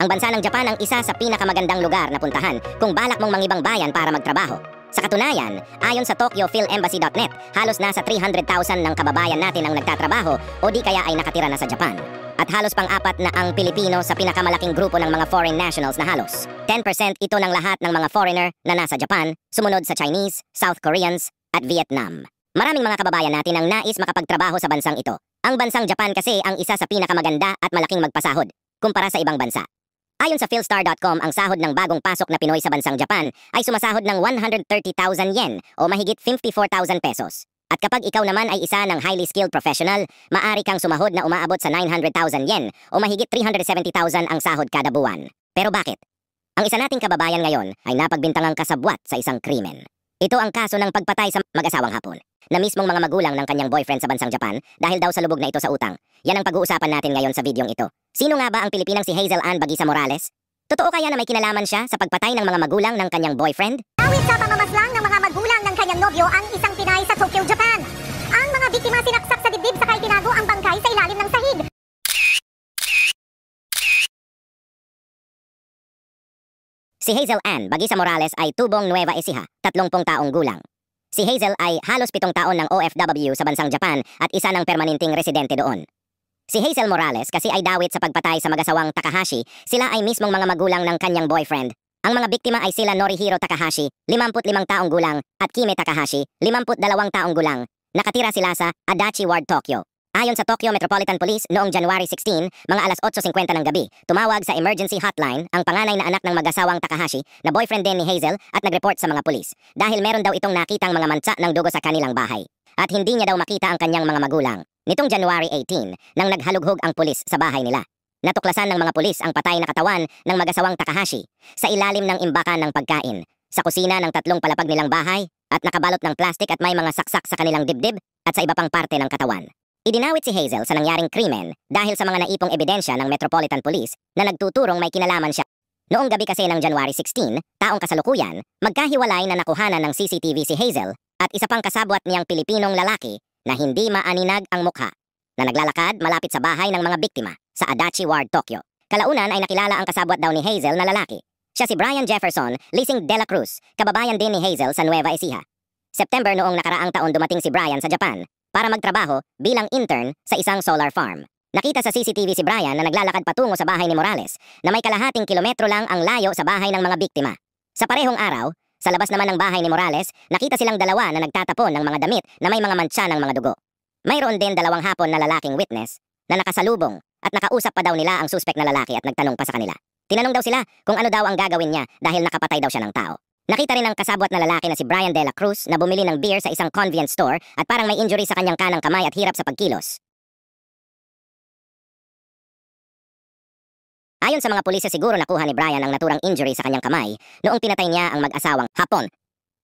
Ang bansa ng Japan ang isa sa pinakamagandang lugar na puntahan kung balak mong mangibang bayan para magtrabaho. Sa katunayan, ayon sa TokyoPhilEmbassy.net, halos nasa 300,000 ng kababayan natin ang nagtatrabaho o di kaya ay nakatira na sa Japan. At halos pang-apat na ang Pilipino sa pinakamalaking grupo ng mga foreign nationals na halos. 10% ito ng lahat ng mga foreigner na nasa Japan, sumunod sa Chinese, South Koreans, at Vietnam. Maraming mga kababayan natin ang nais makapagtrabaho sa bansang ito. Ang bansang Japan kasi ang isa sa pinakamaganda at malaking magpasahod kumpara sa ibang bansa. Ayon sa philstar.com, ang sahod ng bagong pasok na Pinoy sa bansang Japan ay sumasahod ng 130,000 yen o mahigit 54,000 pesos. At kapag ikaw naman ay isa ng highly skilled professional, maaari kang sumahod na umaabot sa 900,000 yen o mahigit 370,000 ang sahod kada buwan. Pero bakit? Ang isa nating kababayan ngayon ay napagbintangang kasabwat sa isang krimen. Ito ang kaso ng pagpatay sa mag-asawang hapon na mismong mga magulang ng kanyang boyfriend sa bansang Japan dahil daw sa lubog na ito sa utang. Yan ang pag-uusapan natin ngayon sa videong ito. Sino nga ba ang Pilipinang si Hazel Ann Bagisa Morales? Totoo kaya na may kinalaman siya sa pagpatay ng mga magulang ng kanyang boyfriend? Dawit sa pamamaslang ng mga magulang ng kanyang nobyo ang isang Pinay sa Tokyo, Japan. Ang mga biktima sinaksak sa dibdib saka itinago ang bangkay sa ilalim ng sahig. Si Hazel Ann Bagisa Morales ay tubong Nueva Ecija, 30 taong gulang. Si Hazel ay halos pitong taon ng OFW sa bansang Japan at isa ng permanenteng residente doon. Si Hazel Morales kasi ay dawit sa pagpatay sa mag-asawang Takahashi, sila ay mismong mga magulang ng kanyang boyfriend. Ang mga biktima ay sila Norihiro Takahashi, 55 taong gulang, at Kime Takahashi, 52 taong gulang. Nakatira sila sa Adachi Ward, Tokyo. Ayon sa Tokyo Metropolitan Police, noong January 16, mga alas 8.50 ng gabi, tumawag sa emergency hotline ang panganay na anak ng mag-asawang Takahashi na boyfriend din ni Hazel at nag-report sa mga pulis dahil meron daw itong nakitang mga mantsa ng dugo sa kanilang bahay at hindi niya daw makita ang kanyang mga magulang. Nitong January 18, nang naghalughog ang pulis sa bahay nila, natuklasan ng mga pulis ang patay na katawan ng mag-asawang Takahashi sa ilalim ng imbakan ng pagkain, sa kusina ng tatlong palapag nilang bahay, at nakabalot ng plastik at may mga saksak sa kanilang dibdib at sa iba pang parte ng katawan. Idinawit si Hazel sa nangyaring krimen dahil sa mga naipong ebidensya ng Metropolitan Police na nagtuturong may kinalaman siya. Noong gabi kasi ng January 16, taong kasalukuyan, magkahiwalay na nakuhanan ng CCTV si Hazel at isa pang kasabwat niyang Pilipinong lalaki na hindi maaninag ang mukha na naglalakad malapit sa bahay ng mga biktima sa Adachi Ward, Tokyo. Kalaunan ay nakilala ang kasabwat daw ni Hazel na lalaki. Siya si Brian Jefferson, Lising Dela Cruz, kababayan din ni Hazel sa Nueva Ecija. September noong nakaraang taon dumating si Brian sa Japan para magtrabaho bilang intern sa isang solar farm. Nakita sa CCTV si Brian na naglalakad patungo sa bahay ni Morales na may kalahating kilometro lang ang layo sa bahay ng mga biktima. Sa parehong araw, sa labas naman ng bahay ni Morales, nakita silang dalawa na nagtatapon ng mga damit na may mga mantsa ng mga dugo. Mayroon din dalawang hapon na lalaking witness na nakasalubong at nakausap pa daw nila ang suspek na lalaki at nagtanong pa sa kanila. Tinanong daw sila kung ano daw ang gagawin niya dahil nakapatay daw siya ng tao. Nakita rin ang kasabwat na lalaki na si Brian De La Cruz na bumili ng beer sa isang convenience store at parang may injury sa kanyang kanang kamay at hirap sa pagkilos. Ayon sa mga pulisya siguro nakuha ni Brian ang naturang injury sa kanyang kamay noong pinatay niya ang mag-asawang Hapon.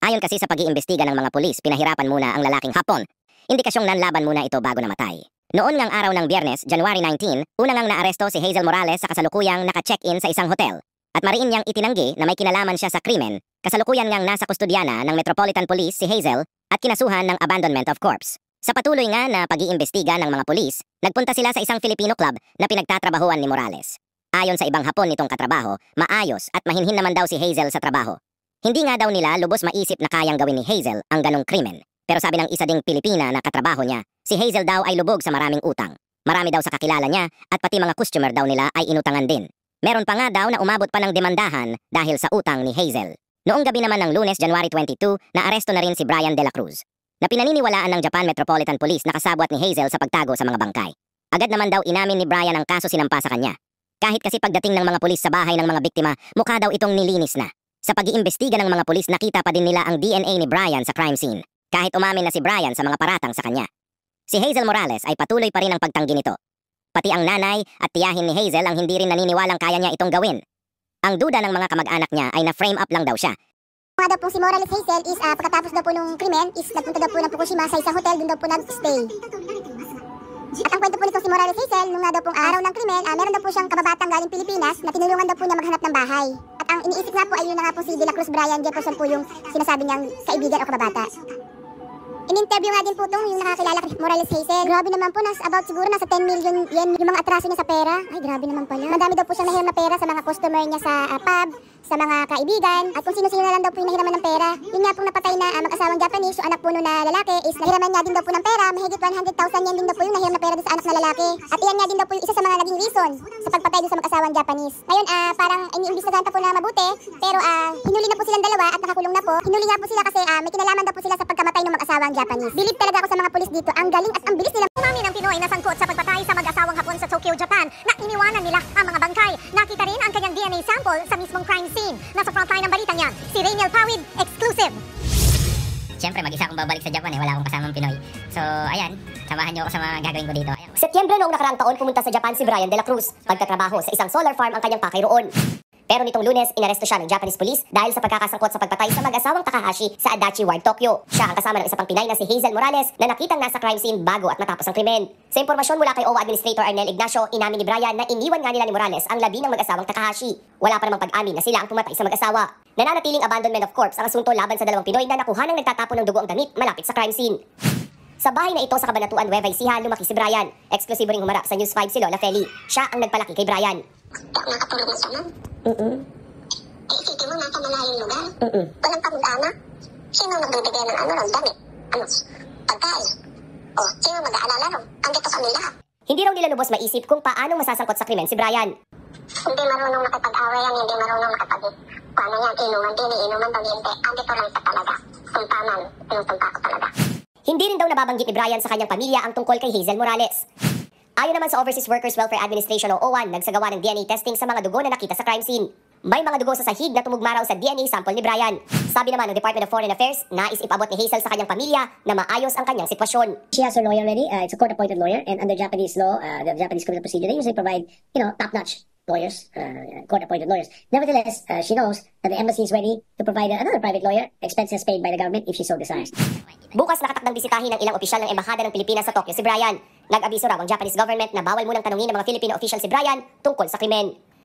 Ayon kasi sa pag-iimbestiga ng mga pulis, pinahirapan muna ang lalaking Hapon. Indikasyong nanlaban muna ito bago namatay. Noon ngang araw ng biyernes, January 19, unang ngang naaresto si Hazel Morales sa kasalukuyang naka-check-in sa isang hotel. At mariin niyang itinanggi na may kinalaman siya sa krimen, kasalukuyan ngang nasa kustudyana ng Metropolitan Police si Hazel at kinasuhan ng abandonment of corpse. Sa patuloy nga na pag-iimbestiga ng mga pulis, nagpunta sila sa isang Filipino club na pinagtatrabahuan ni Morales. Ayon sa ibang hapon nitong katrabaho, maayos at mahinhin naman daw si Hazel sa trabaho. Hindi nga daw nila lubos maisip na kayang gawin ni Hazel ang ganong krimen. Pero sabi ng isa ding Pilipina na katrabaho niya, si Hazel daw ay lubog sa maraming utang. Marami daw sa kakilala niya at pati mga customer daw nila ay inutangan din. Meron pa nga daw na umabot pa ng demandahan dahil sa utang ni Hazel. Noong gabi naman ng lunes, January 22, na aresto na rin si Brian De La Cruz na pinaniniwalaan ng Japan Metropolitan Police na kasabwat ni Hazel sa pagtago sa mga bangkay. Agad naman daw inamin ni Brian ang kaso sinampa sa kanya. Kahit kasi pagdating ng mga pulis sa bahay ng mga biktima, mukha daw itong nilinis na. Sa pag-iimbestiga ng mga pulis nakita pa din nila ang DNA ni Brian sa crime scene, kahit umamin na si Brian sa mga paratang sa kanya. Si Hazel Morales ay patuloy pa rin ang pagtanggi nito. Pati ang nanay at tiyahin ni Hazel ang hindi rin naniniwalang kaya niya itong gawin. Ang duda ng mga kamag-anak niya ay na-frame up lang daw siya. Mga daw po si Morales Hazel is uh, pagkatapos daw po nung krimen is nagpunta daw po ng Fukushima sa isang hotel, doon daw po nag-stay. Ang kwento po nitong si Morales Hazel, nung nga daw pong araw ng krimen, ah, meron daw po siyang kababatang galing Pilipinas na tinulungan daw po niya maghanap ng bahay. At ang iniisip nga po ay yun na nga po si De La Cruz Brian Jefferson po yung sinasabi niyang kaibigan o kababata. In-interview nga din po itong yung nakakilala kay Morales Hazel. Grabe naman po, nas about siguro nasa 10 million yen yung mga atraso niya sa pera. Ay, grabe naman pala. Madami daw po siyang nahiyam na pera sa mga customer niya sa uh, pub sa mga kaibigan at kung sino-sino na lang daw po yung nahiraman ng pera. Yun nga pong napatay na uh, mag-asawang Japanese o anak po na lalaki is nahiraman niya din daw po ng pera. Mahigit 100,000 yen din daw po yung nahiram na pera sa anak na lalaki. At iyan nga din daw po yung isa sa mga naging reason sa pagpatay sa mag-asawang Japanese. Ngayon, uh, parang iniimbestigahan na po na mabuti pero uh, hinuli na po silang dalawa at nakakulong na po. Hinuli nga po sila kasi uh, may kinalaman daw po sila sa pagkamatay ng mag-asawang Japanese. Bilib talaga ako sa mga pulis dito. Ang galing at ang bilis nila. Umamin ng Pinoy na sangkot sa pagpatay sa mag-asawang Tokyo, Japan na iniwanan nila ang mga bangkay. Nakita rin ang kanyang DNA sample sa mismong crime scene. Nasa frontline ng balitang yan, si Rainiel Pawid, exclusive. Siyempre, mag-isa akong babalik sa Japan eh. Wala akong kasamang Pinoy. So, ayan. Samahan niyo ako sa mga gagawin ko dito. Ayan. Setyembre noong nakaraang taon, pumunta sa Japan si Brian De La Cruz. Pagtatrabaho sa isang solar farm ang kanyang pakay roon. Pero nitong lunes, inaresto siya ng Japanese police dahil sa pagkakasangkot sa pagpatay sa mag-asawang Takahashi sa Adachi Ward, Tokyo. Siya ang kasama ng isa pang Pinay na si Hazel Morales na nakitang nasa crime scene bago at matapos ang krimen. Sa impormasyon mula kay OWA Administrator Arnel Ignacio, inamin ni Brian na iniwan nga nila ni Morales ang labi ng mag-asawang Takahashi. Wala pa namang pag-amin na sila ang pumatay sa mag-asawa. Nananatiling abandonment of corpse ang asunto laban sa dalawang Pinoy na nakuha ng nagtatapon ng dugo ang damit malapit sa crime scene. Sa bahay na ito sa Kabanatuan, Nueva Ecija, lumaki si Brian. Eksklusibo ring humarap sa News 5 si Lola Feli. Siya ang nagpalaki kay Brian nakatulog na siya, ma'am. Mm-mm. Eh, isipin mo, nasa malayong lugar. Mm-mm. Walang pagdana. Sino magbibigay ng ano ron, dami? Ano? Pagkain. O, oh, sino mag-aalala ron? Ang dito sa nila. Hindi raw nila lubos maisip kung paano masasangkot sa krimen si Brian. Hindi marunong makipag-away hindi marunong makipag ano yan, inuman din, inuman daw hindi. Ang dito lang sa talaga. Tumpaman, yung tumpa ko talaga. Hindi rin daw nababanggit ni Brian sa kanyang pamilya ang tungkol kay Hazel Morales. Ayon naman sa Overseas Workers Welfare Administration o OWAN, nagsagawa ng DNA testing sa mga dugo na nakita sa crime scene. May mga dugo sa sahig na tumugma raw sa DNA sample ni Brian. Sabi naman ng Department of Foreign Affairs, nais ipabot ni Hazel sa kanyang pamilya na maayos ang kanyang sitwasyon. She has her lawyer already. Uh, it's a court-appointed lawyer. And under Japanese law, uh, the Japanese criminal procedure, they usually provide, you know, top-notch lawyers, uh, court-appointed lawyers. Nevertheless, uh, she knows that the embassy is ready to provide uh, another private lawyer, expenses paid by the government if she so desires. Bukas nakatakdang bisitahin ng ilang opisyal ng Embahada ng Pilipinas sa Tokyo si Brian. Nag-abiso raw ang Japanese government na bawal munang tanungin ng mga Filipino official si Brian tungkol sa krimen.